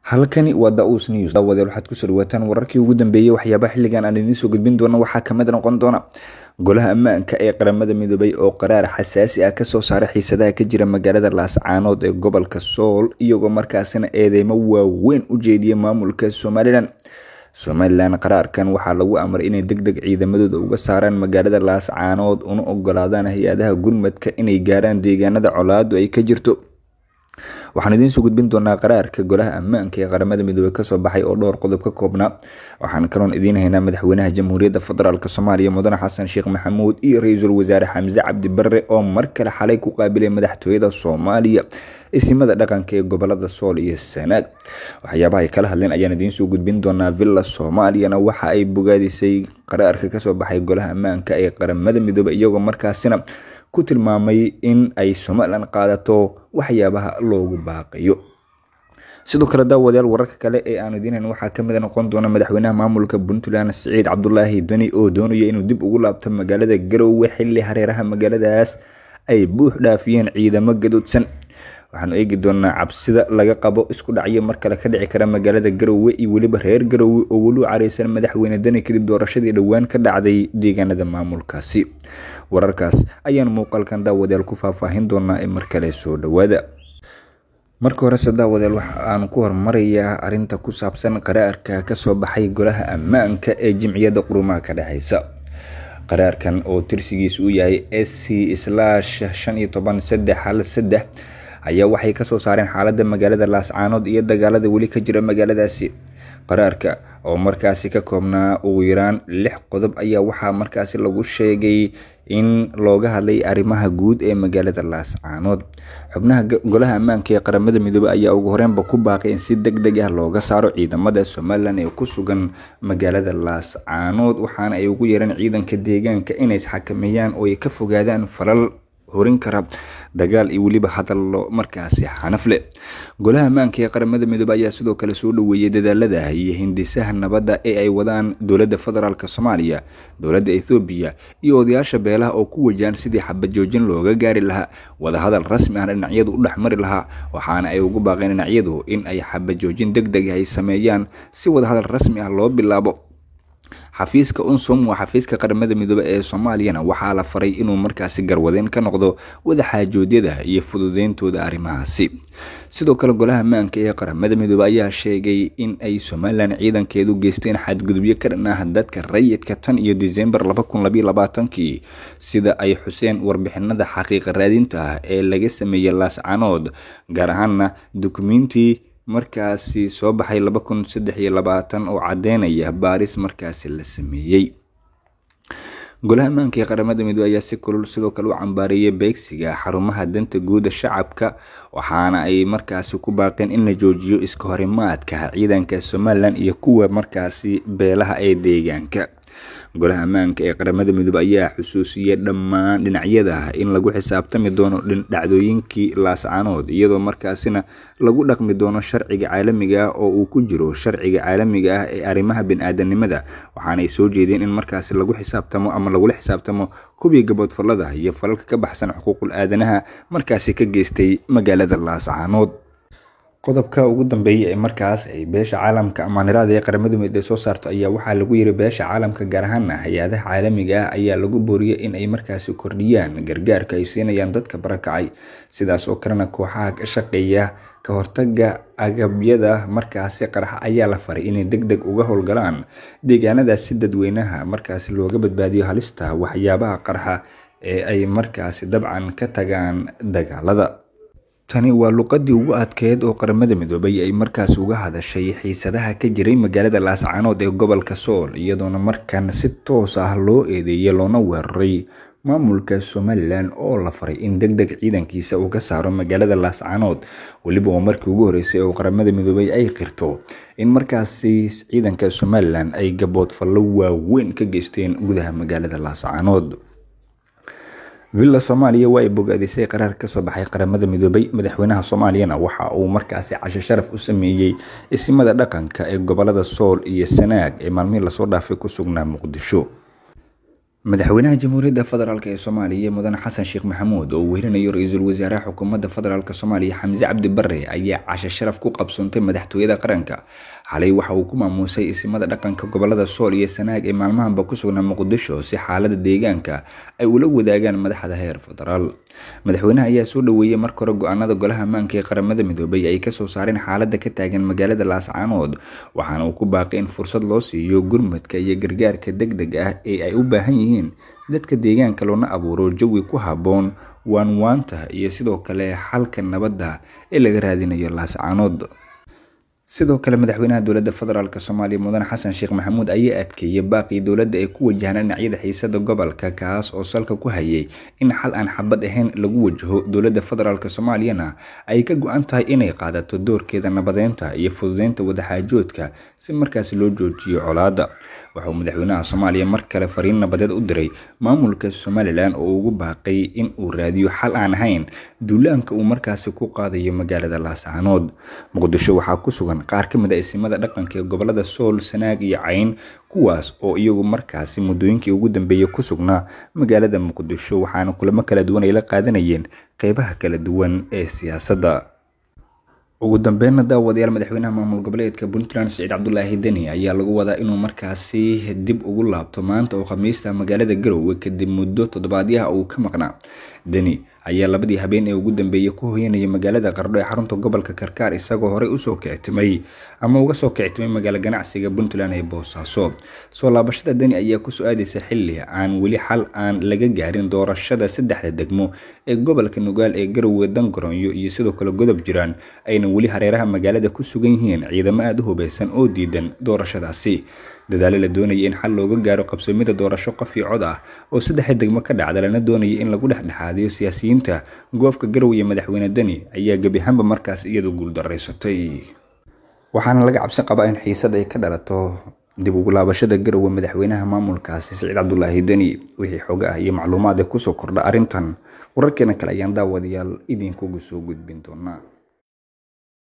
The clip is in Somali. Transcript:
halkani waa daus news daawadeel waxaad kusoo dhawaataan wararkii ugu dambeeyey waxyaabaha xilligan aan idiin soo gudbin doona waxaa ka mid noqon doona golaha ammaanka ee qaramada midoobay oo qaraar xasaasi ah kasoo saaray xiisadaha ka jira magaalada laascaanood ee gobolka sool iyagoo markaasina eedeymo waaweyn u jeediyay maamulka somalilan somalilan qaraarkan waxaa lagu amray inay deg deg ciidamadooda uga saaraan magaalada laascaanood una ogolaadaan hay-adaha gurmadka inay gaaraan deegaanada colaadu ay ka jirto waxaan idiin soo gudbin doonaa qaraarka golaha ammaanka ee qaramada midoobey kasoo baxay oo dhowr qodob ka koobnaa waxaan kaloon idiin haynaa madaxweynaha jamhuuriyadda federaalk soomaaliya mudane xasan sheekh maxamuud iyo ra-iisul wasaare xamse cabdi barre oo mar kale xalay ku qaabilay madaxtooyada soomaaliya isimada dhaqanka ee gobolada sool iyo sanaag waxyaabahay kala hadleen ayaan idiinsoo gudbin doonaa villa soomaaliyana waxa ay bogaadisay qaraarka kasoo baxay golaha ammaanka ee qaramada midoobe iyagoo markaasina ku tilmaamay in ay somalilan qaadato waxyaabaha loogu baaqayo sidoo kale daawadayaal wararka kale ee aanu idiin hayn waxaa ka mida noqon doona madaxweynaha maamulka puntland siciid cabdulaahi doni oo doonaya inuu dib ugu laabto magaalada garowe xilli hareeraha magaaladaas ay buux dhaafiyeen ciidamo gadoodsan waxaan eegi doonaa cabsida laga qabo isku dhacyo mar kale ka dhici kara magaalada garowe iyo weliba reer garowe oo weli u careysan madaxweyne dani kadib doorashadii dhowaan ka dhacday deegaanada maamulkaasi wararkaas ayaan muuqaalkan daawadeel ku faahfaahin doonaa ee mar kale soo dhowaada marka hore sadaawadeel waxa ku hormarayaa arinta ku saabsan qaraarka kasoo baxay golaha ammaanka ee jimciyada qurumaha ka dhexaysa qaraarkan oo tirsigiis uu yahay s c slash shan iyo toban saddex hal saddex ayaa waxay kasoo saareen xaalada magaalada laascaanood iyo dagaalada weli ka jira magaaladaasi qaraarka oo markaasi ka koobnaa ugu yaraan lix qodob ayaa waxaa markaasi lagu sheegay in looga hadlay arrimaha guud ee magaalada laascaanood xubnaha golaha ammaanka ee qaramada midoobe ayaa ugu horeenba ku baaqay in si deg deg ah looga saaro ciidamada somalilan ee ku sugan magaalada laascaanood waxaana ay ugu yeereen ciidanka deegaanka inay isxakameeyaan oo ay ka fogaadaan falal horin kara dagaal iyo weliba hadallo markaasi xanafle golaha ammaanka ee qaramada midoobe ayaa sidoo kale soo dhoweeyey dadaalada iyo hindisaha nabadda ee ay wadaan dowladda federaalk soomaaliya dowladda ethoobiya iyo odayaasha beelaha oo ku wajahan sidii xabad joojin looga gaari lahaa wadahadal rasmi ahna dhinacyadu u dhex mari lahaa waxaana ay ugu baaqeen dhinacyadu in ay xabad joojin deg deg ay sameeyaan si wadahadal rasmi ah loo bilaabo xafiiska unsum waa xafiiska qaramada midoobe ee soomaaliyana waxaa la faray inuu markaasi garwadeen ka noqdo wadaxaajoodyada iyo fududeyntooda arrimahaasi sidoo kale golaha ammaanka ee qaramada midoobe ayaa sheegay in ay somalilan ciidankeedu geysteen xadgudubyo ka dhan ah dadka rayidka tan iyo disembar kii sida ay xuseen warbixinada xaqiiqa raadinta ah ee laga sameeyey laascanood gaar ahaana dukumenti markaasi soo baxay laba kun saddex iyo labaatan oo caddeynaya baaris markaasi la sameeyey golaha ammaanka ee qaramada midoobey ayaa si kulul sidoo kale u cambaariyey beegsiga xarumaha danta guuda shacabka waxaana ay markaasi ku baaqeen in la joojiyo iska horimaadka ciidanka somalilan iyo kuwa markaasi beelaha ee deegaanka golaha ammaanka ee qaramada midoobe ayaa xusuusiyay dhammaan dhinacyada ah in lagu xisaabtami doono dhacdooyinkii laascaanood iyadoo markaasina lagu dhaqmi doono sharciga caalamiga ah oo uu ku jiro sharciga caalamiga ah ee arrimaha bini-aadanimada waxaanay soo jeedeen in markaasi lagu xisaabtamo ama lagula xisaabtamo kubii gaboodfalada iyo falalka ka baxsan xuquuqul aadanaha markaasi ka geystay magaalada laascaanood qodobka ugu dambeeya ee markaas ay beesha caalamka amaaniraada ee qaramada midoobay soo saarto ayaa waxaa lagu yiri beesha caalamka gaar ahaana hay-adaha caalamiga ah ayaa lagu booriyay in ay markaasi kordhiyaan gargaarka ay siinayaan dadka barakacay sidaas oo kalena kooxaha ka shaqeeya ka hortaga agabyada markaasi qaraxa ayaa la faray inay deg deg uga howlgalaan deegaanadaas si dadweynaha markaasi looga badbaadiyo halista waxyaabaha qarxa ee ay markaasi dabcan ka tagaan dagaalada Tani waa luqadii ugu adkayd oo Qaramada Midoobay ay markaas uga hadashay xiisadaha ka jiray magaalada Laascaanood ee gobolka Sool, iyadoona markan si toos ah loo eedeeyay loona weeraray maamulka Somalilan oo la faray in degdeg ciidankiisa uu ka saaro magaalada Laascaanood weliba oo markii ugu horeysay oo Qaramada Midoobay ay qirto in markaasi ciidanka Somalilan ay gabood fallo waaweyn ka geysteen gudaha magaalada Laascaanood villa soomaaliya waa ay bogaadisay qaraar ka soo baxay qaramada midoobay madaxweynaha soomaaliyana waxa uu markaasi cashe sharaf u sameeyey isimada dhaqanka ee gobolada sool iyo sanaag ee maalmihii lasoo dhaafay ku sugnaa muqdisho madaxweynaha jamhuuriyadda federaalk ee soomaaliya mudane xasan sheekh maxamuud oo weerinayo ra-iisul wasaaraha xukuumadda federaalk soomaaliya xamse cabdi bare ayaa cashe sharaf ku qabsoontay madaxtooyada qaranka xalay waxa uu ku maamuusay isimada dhaqanka gobolada sool iyo sanaag ee maalmahanba ku sugnaa muqdisho si xaalada deegaanka ay ula wadaagaan madaxda heer federaal madaxweynaha ayaa soo dhoweeyey marka hore go-aanada golaha ammaanka ee qaramada midoobay ay kasoo saareen xaalada ka taagan magaalada laascaanood waxaana uu ku baaqay in fursad loo siiyo gurmadka iyo gargaarka deg deg ah ee ay u baahan yihiin dadka deegaanka loona abuuro jawi ku habboon waanwaanta iyo sidoo kale xalka nabadda ee laga raadinayo laascaanood sidoo kale madaxweynaha dowladda federaalk soomaaliya mudane xasan sheekh maxamuud ayaa adkeeyey baaqii dowladda ay ku wajahnaan dhinacyada xiisada gobolka kaas oo salka ku hayay in xal aan xabad ahayn lagu wajaho dowladda federaalk soomaaliyana ay ka go-an tahay inay qaadato doorkeeda nabadeynta iyo fududeynta wadaxaajoodka si markaas loo joojiyo colaada waxauu madaxweynaha soomaaliya mar kale fariin nabadeed u diray maamulka somalilan oo ugu baaqay in uu raadiyo xal aan ahayn duulaanka uu markaasi ku qaadayo magaalada laascaanood muqdisho waxaa ku sugan qaar ka mid a ah isimada dhaqanka ee gobolada sool sanaag iyo cayn kuwaas oo iyagu markaasi muddooyinkii ugu dambeeyey ku sugnaa magaalada muqdisho waxaana kulamo kala duwan ay la qaadanayeen qeybaha kala duwan ee siyaasadda ugu dambeyna daawadayaal madaxweynaha maamul goboleedka puntland saciid cabdulaahi deni ayaa lagu wadaa inuu markaasi dib ugu laabto maanta oo khamiista magaalada garowe kadib muddo toddobaadyaha uu ka maqnaa deni ayaa labadii habeen ee ugu dambeeyey ku hoyanaya magaalada qardho ee xarunta gobolka karkaar isagoo horey usoo kictimay ama uga soo kictimay magaalo ganacsiga puntland ee boosaaso soo laabashada dani ayaa kusoo aadaysa xilli aan weli xal aan laga gaarin doorashada saddexda degmo ee gobolka nugaal ee garowe dangaroonyo iyo sidoo kale godob jiraan ayna weli hareeraha magaalada ku sugan yihiin ciidamo aada u hubeysan oo diidan doorashadaasi dadaale la doonaya in xal looga gaaro qabsoomida doorasho qof cod ah oo saddexda degmo ka dhacda lana doonaya in lagu dhexdhexaadiyo siyaasiyiinta goofka garow iyo madaxweyne deni ayaa gebihanba markaas iyadu guuldaraysatay waxaana laga cabsi qabaa in xiisad ay ka dhalato dib ugu laabashada garowe madaxweynaha maamulkaasi siciid cabdulaahi deni wixii xoga ah iyo macluumaad ee kusoo kordha arrintan wararkeena kale ayaan daawadayaal idinkugu soo gudbin doonaa